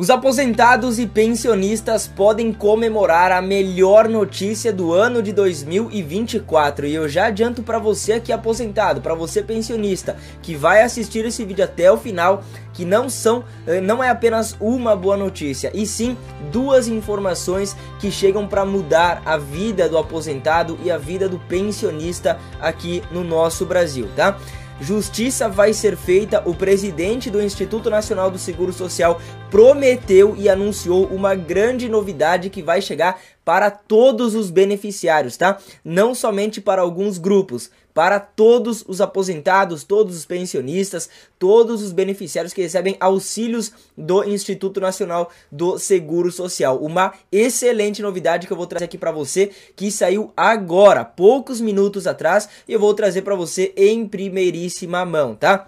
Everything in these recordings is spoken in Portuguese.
Os aposentados e pensionistas podem comemorar a melhor notícia do ano de 2024 e eu já adianto para você que é aposentado, para você pensionista que vai assistir esse vídeo até o final, que não são eh, não é apenas uma boa notícia, e sim duas informações que chegam para mudar a vida do aposentado e a vida do pensionista aqui no nosso Brasil, tá? Justiça vai ser feita. O presidente do Instituto Nacional do Seguro Social prometeu e anunciou uma grande novidade que vai chegar para todos os beneficiários, tá? Não somente para alguns grupos para todos os aposentados, todos os pensionistas, todos os beneficiários que recebem auxílios do Instituto Nacional do Seguro Social. Uma excelente novidade que eu vou trazer aqui para você, que saiu agora, poucos minutos atrás, e eu vou trazer para você em primeiríssima mão, tá?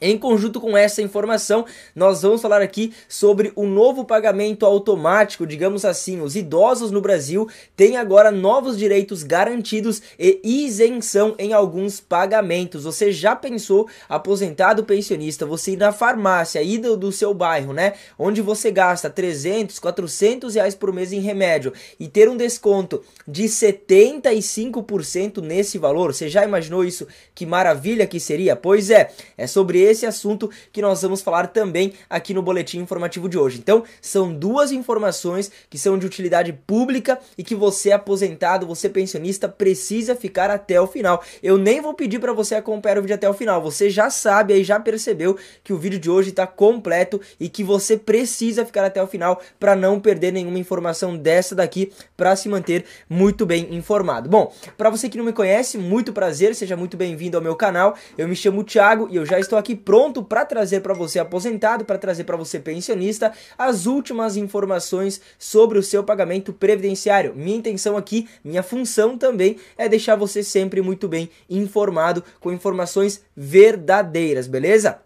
Em conjunto com essa informação, nós vamos falar aqui sobre o novo pagamento automático, digamos assim. Os idosos no Brasil têm agora novos direitos garantidos e isenção em alguns pagamentos. Você já pensou, aposentado pensionista, você ir na farmácia, ir do, do seu bairro, né? Onde você gasta 300, 400 reais por mês em remédio e ter um desconto de 75% nesse valor? Você já imaginou isso? Que maravilha que seria? Pois é, é sobre esse assunto que nós vamos falar também aqui no boletim informativo de hoje. Então, são duas informações que são de utilidade pública e que você aposentado, você pensionista precisa ficar até o final. Eu nem vou pedir para você acompanhar o vídeo até o final. Você já sabe aí já percebeu que o vídeo de hoje está completo e que você precisa ficar até o final para não perder nenhuma informação dessa daqui para se manter muito bem informado. Bom, para você que não me conhece, muito prazer, seja muito bem-vindo ao meu canal. Eu me chamo Thiago e eu já estou aqui pronto para trazer para você aposentado, para trazer para você pensionista, as últimas informações sobre o seu pagamento previdenciário. Minha intenção aqui, minha função também é deixar você sempre muito bem informado com informações verdadeiras, beleza?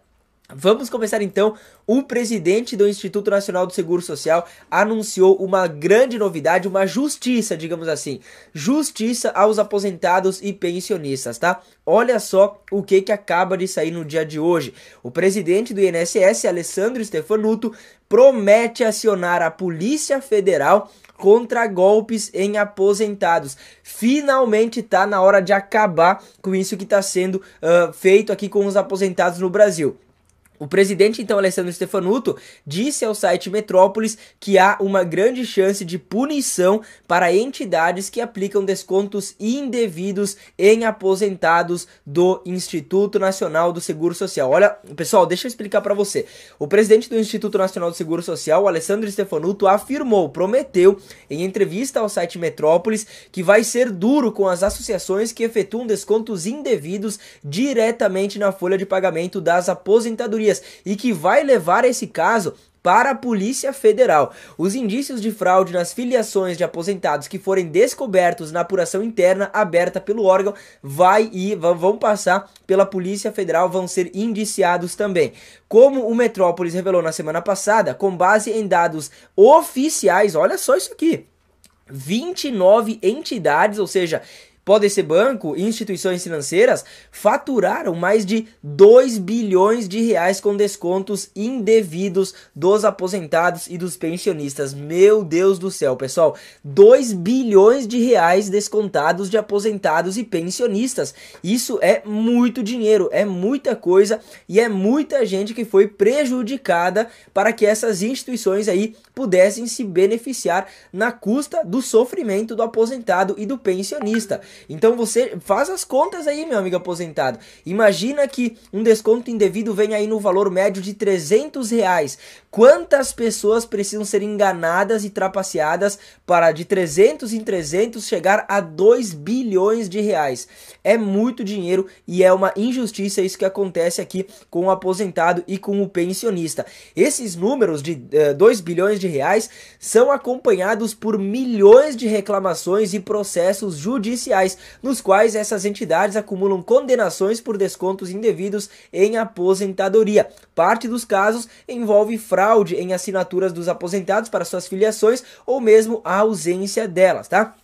Vamos começar então. O presidente do Instituto Nacional do Seguro Social anunciou uma grande novidade, uma justiça, digamos assim, justiça aos aposentados e pensionistas, tá? Olha só o que que acaba de sair no dia de hoje. O presidente do INSS, Alessandro Stefanuto, promete acionar a Polícia Federal contra golpes em aposentados. Finalmente tá na hora de acabar com isso que está sendo uh, feito aqui com os aposentados no Brasil. O presidente, então, Alessandro Stefanuto, disse ao site Metrópolis que há uma grande chance de punição para entidades que aplicam descontos indevidos em aposentados do Instituto Nacional do Seguro Social. Olha, pessoal, deixa eu explicar para você. O presidente do Instituto Nacional do Seguro Social, Alessandro Stefanuto, afirmou, prometeu, em entrevista ao site Metrópolis, que vai ser duro com as associações que efetuam descontos indevidos diretamente na folha de pagamento das aposentadorias dias e que vai levar esse caso para a Polícia Federal. Os indícios de fraude nas filiações de aposentados que forem descobertos na apuração interna aberta pelo órgão vai e vão passar pela Polícia Federal, vão ser indiciados também. Como o Metrópolis revelou na semana passada, com base em dados oficiais, olha só isso aqui. 29 entidades, ou seja, Pode ser banco instituições financeiras, faturaram mais de 2 bilhões de reais com descontos indevidos dos aposentados e dos pensionistas. Meu Deus do céu, pessoal, 2 bilhões de reais descontados de aposentados e pensionistas. Isso é muito dinheiro, é muita coisa e é muita gente que foi prejudicada para que essas instituições aí pudessem se beneficiar na custa do sofrimento do aposentado e do pensionista. Então você faz as contas aí, meu amigo aposentado. Imagina que um desconto indevido vem aí no valor médio de 300 reais. Quantas pessoas precisam ser enganadas e trapaceadas para de 300 em 300 chegar a 2 bilhões de reais? É muito dinheiro e é uma injustiça isso que acontece aqui com o aposentado e com o pensionista. Esses números de uh, eh, 2 bilhões de reais são acompanhados por milhões de reclamações e processos judiciais nos quais essas entidades acumulam condenações por descontos indevidos em aposentadoria. Parte dos casos envolve fraude em assinaturas dos aposentados para suas filiações ou mesmo a ausência delas, tá?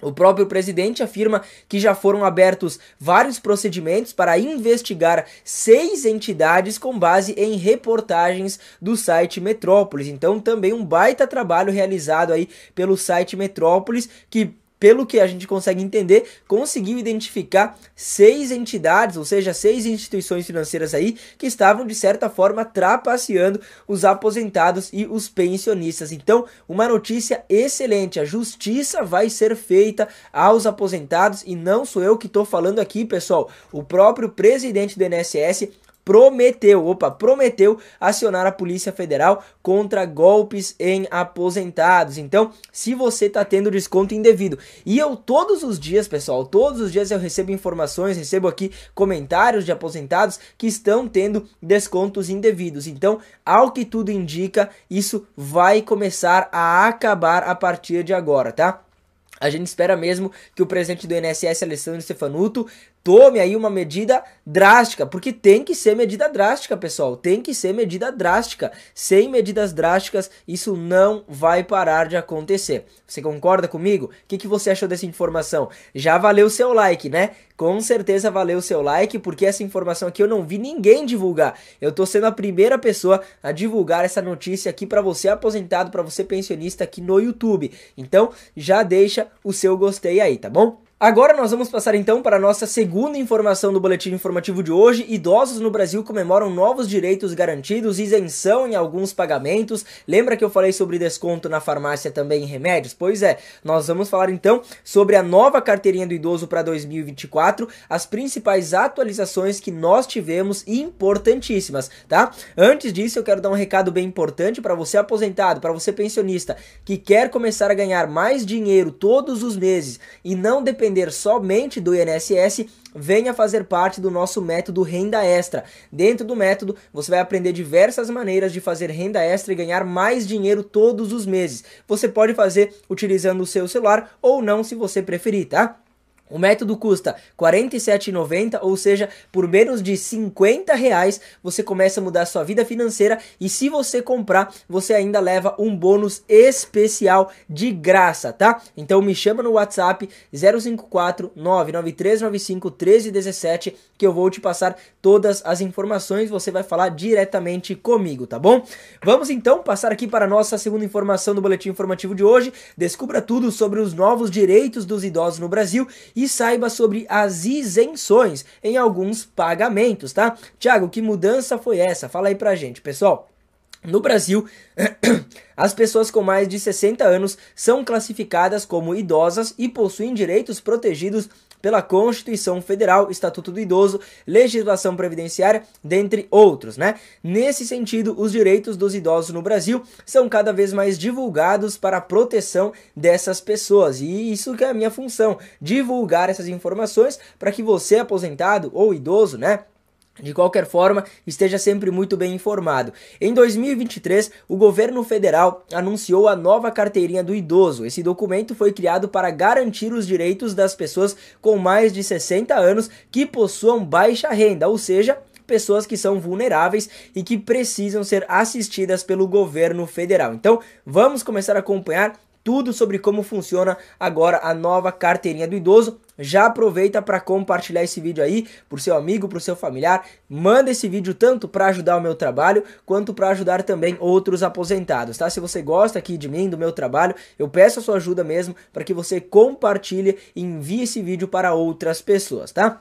O próprio presidente afirma que já foram abertos vários procedimentos para investigar seis entidades com base em reportagens do site Metrópolis. Então, também um baita trabalho realizado aí pelo site Metrópolis, que pelo que a gente consegue entender, conseguiu identificar seis entidades, ou seja, seis instituições financeiras aí que estavam de certa forma trapaceando os aposentados e os pensionistas. Então, uma notícia excelente, a justiça vai ser feita aos aposentados e não sou eu que estou falando aqui, pessoal. O próprio presidente do INSS prometeu, opa, prometeu acionar a Polícia Federal contra golpes em aposentados. Então, se você está tendo desconto indevido. E eu todos os dias, pessoal, todos os dias eu recebo informações, recebo aqui comentários de aposentados que estão tendo descontos indevidos. Então, ao que tudo indica, isso vai começar a acabar a partir de agora, tá? A gente espera mesmo que o presidente do INSS, Alessandro Stefanuto, tome aí uma medida drástica, porque tem que ser medida drástica, pessoal. Tem que ser medida drástica. Sem medidas drásticas, isso não vai parar de acontecer. Você concorda comigo? O que, que você achou dessa informação? Já valeu o seu like, né? Com certeza valeu o seu like, porque essa informação aqui eu não vi ninguém divulgar. Eu tô sendo a primeira pessoa a divulgar essa notícia aqui para você aposentado, para você pensionista aqui no YouTube. Então, já deixa o seu gostei aí, tá bom? Agora nós vamos passar então para a nossa segunda informação do boletim informativo de hoje. Idosos no Brasil comemoram novos direitos garantidos, isenção em alguns pagamentos. Lembra que eu falei sobre desconto na farmácia também em remédios? Pois é, nós vamos falar então sobre a nova carteirinha do idoso para 2024, as principais atualizações que nós tivemos importantíssimas, tá? Antes disso, eu quero dar um recado bem importante para você aposentado, para você pensionista que quer começar a ganhar mais dinheiro todos os meses e não depender depender somente do INSS, venha fazer parte do nosso método Renda Extra. Dentro do método, você vai aprender diversas maneiras de fazer renda extra e ganhar mais dinheiro todos os meses. Você pode fazer utilizando o seu celular ou não, se você preferir, tá? O método custa R$ 47,90, ou seja, por menos de 50 reais você começa a mudar sua vida financeira e se você comprar, você ainda leva um bônus especial de graça, tá? Então me chama no WhatsApp 054 99395 1317 que eu vou te passar todas as informações, você vai falar diretamente comigo, tá bom? Vamos então passar aqui para a nossa segunda informação do boletim informativo de hoje. Descubra tudo sobre os novos direitos dos idosos no Brasil e saiba sobre as isenções em alguns pagamentos, tá? Tiago, que mudança foi essa? Fala aí pra gente, pessoal. No Brasil, as pessoas com mais de 60 anos são classificadas como idosas e possuem direitos protegidos pela Constituição Federal, Estatuto do Idoso, legislação previdenciária, dentre outros, né? Nesse sentido, os direitos dos idosos no Brasil são cada vez mais divulgados para a proteção dessas pessoas. E isso que é a minha função, divulgar essas informações para que você aposentado ou idoso, né? De qualquer forma, esteja sempre muito bem informado. Em 2023, o governo federal anunciou a nova carteirinha do idoso. Esse documento foi criado para garantir os direitos das pessoas com mais de 60 anos que possuam baixa renda, ou seja, pessoas que são vulneráveis e que precisam ser assistidas pelo governo federal. Então, vamos começar a acompanhar tudo sobre como funciona agora a nova carteirinha do idoso. Já aproveita para compartilhar esse vídeo aí pro seu amigo, pro seu familiar. Manda esse vídeo tanto para ajudar o meu trabalho, quanto para ajudar também outros aposentados, tá? Se você gosta aqui de mim, do meu trabalho, eu peço a sua ajuda mesmo para que você compartilhe e envie esse vídeo para outras pessoas, tá?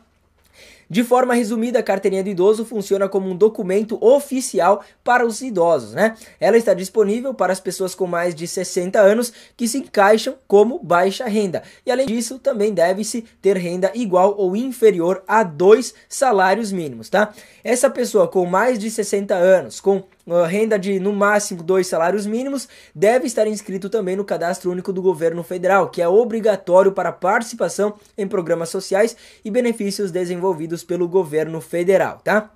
De forma resumida, a carteirinha do idoso funciona como um documento oficial para os idosos, né? Ela está disponível para as pessoas com mais de 60 anos que se encaixam como baixa renda. E além disso, também deve-se ter renda igual ou inferior a dois salários mínimos, tá? Essa pessoa com mais de 60 anos, com renda de no máximo dois salários mínimos, deve estar inscrito também no cadastro único do governo federal, que é obrigatório para participação em programas sociais e benefícios desenvolvidos pelo governo federal, tá?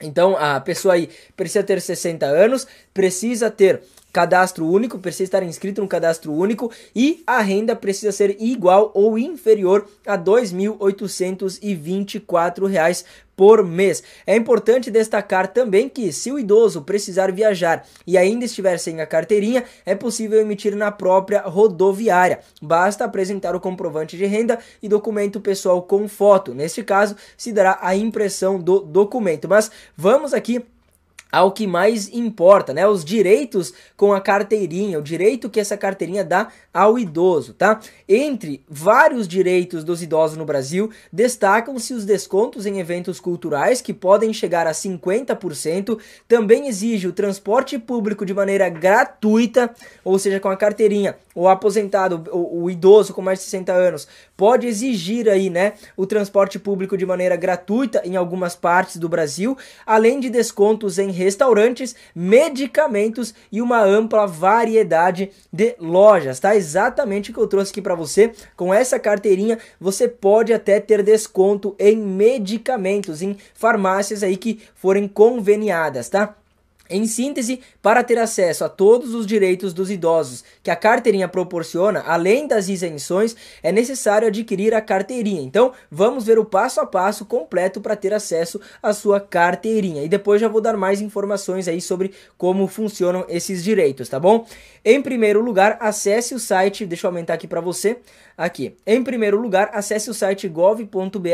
Então a pessoa aí precisa ter 60 anos, precisa ter cadastro único, precisa estar inscrito no cadastro único e a renda precisa ser igual ou inferior a R$ 2.824 por mês. É importante destacar também que se o idoso precisar viajar e ainda estiver sem a carteirinha, é possível emitir na própria rodoviária. Basta apresentar o comprovante de renda e documento pessoal com foto. Neste caso, se dará a impressão do documento. Mas vamos aqui ao que mais importa, né? Os direitos com a carteirinha, o direito que essa carteirinha dá ao idoso, tá? Entre vários direitos dos idosos no Brasil, destacam-se os descontos em eventos culturais que podem chegar a 50%, também exige o transporte público de maneira gratuita, ou seja, com a carteirinha, o aposentado, o, o idoso com mais de 60 anos pode exigir aí, né, o transporte público de maneira gratuita em algumas partes do Brasil, além de descontos em restaurantes, medicamentos e uma ampla variedade de lojas, tá? Exatamente o que eu trouxe aqui para você. Com essa carteirinha, você pode até ter desconto em medicamentos em farmácias aí que forem conveniadas, tá? Em síntese, para ter acesso a todos os direitos dos idosos que a carteirinha proporciona, além das isenções, é necessário adquirir a carteirinha. Então, vamos ver o passo a passo completo para ter acesso à sua carteirinha. E depois já vou dar mais informações aí sobre como funcionam esses direitos, tá bom? Em primeiro lugar, acesse o site, deixa eu aumentar aqui para você, aqui. Em primeiro lugar, acesse o site gov.br.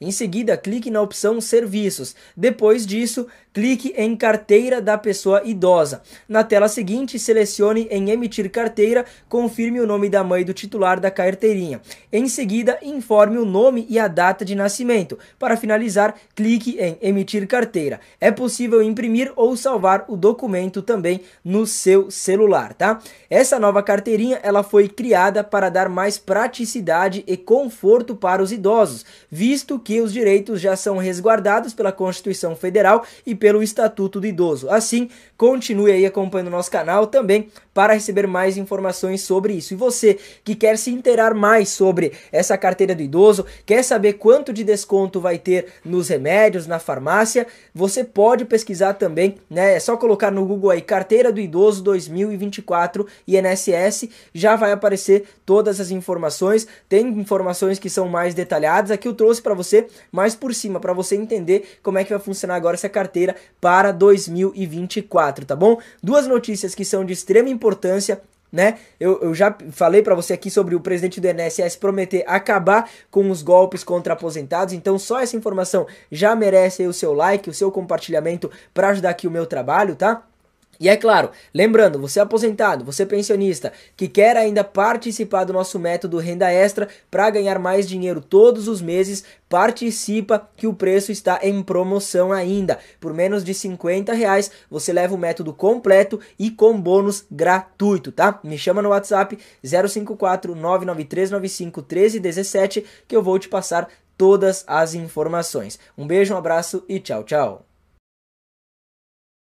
Em seguida, clique na opção serviços. Depois disso, clique em Carteira da Pessoa Idosa. Na tela seguinte, selecione em Emitir Carteira, confirme o nome da mãe do titular da carteirinha. Em seguida, informe o nome e a data de nascimento. Para finalizar, clique em Emitir Carteira. É possível imprimir ou salvar o documento também no seu celular, tá? Essa nova carteirinha, ela foi criada para dar mais praticidade e conforto para os idosos, visto que os direitos já são resguardados pela Constituição Federal e pelo Estatuto do Idoso. Assim, continue aí acompanhando nosso canal também para receber mais informações sobre isso. E você que quer se inteirar mais sobre essa carteira do idoso, quer saber quanto de desconto vai ter nos remédios, na farmácia, você pode pesquisar também, né? É só colocar no Google aí carteira do idoso 2024 INSS, já vai aparecer todas as informações. Tem informações que são mais detalhadas, aqui eu trouxe para você mais por cima para você entender como é que vai funcionar agora essa carteira para 2024, tá bom? Duas notícias que são de extrema importância né? Eu, eu, já falei para você aqui sobre o presidente do INSS prometer acabar com os golpes contra aposentados, então só essa informação já merece o seu like, o seu compartilhamento para ajudar aqui o meu trabalho, tá? E é claro, lembrando, você é aposentado, você é pensionista, que quer ainda participar do nosso método renda extra para ganhar mais dinheiro todos os meses, participa que o preço está em promoção ainda. Por menos de 50 reais você leva o método completo e com bônus gratuito, tá? Me chama no WhatsApp 054 993 95 1317 que eu vou te passar todas as informações. Um beijo, um abraço e tchau, tchau.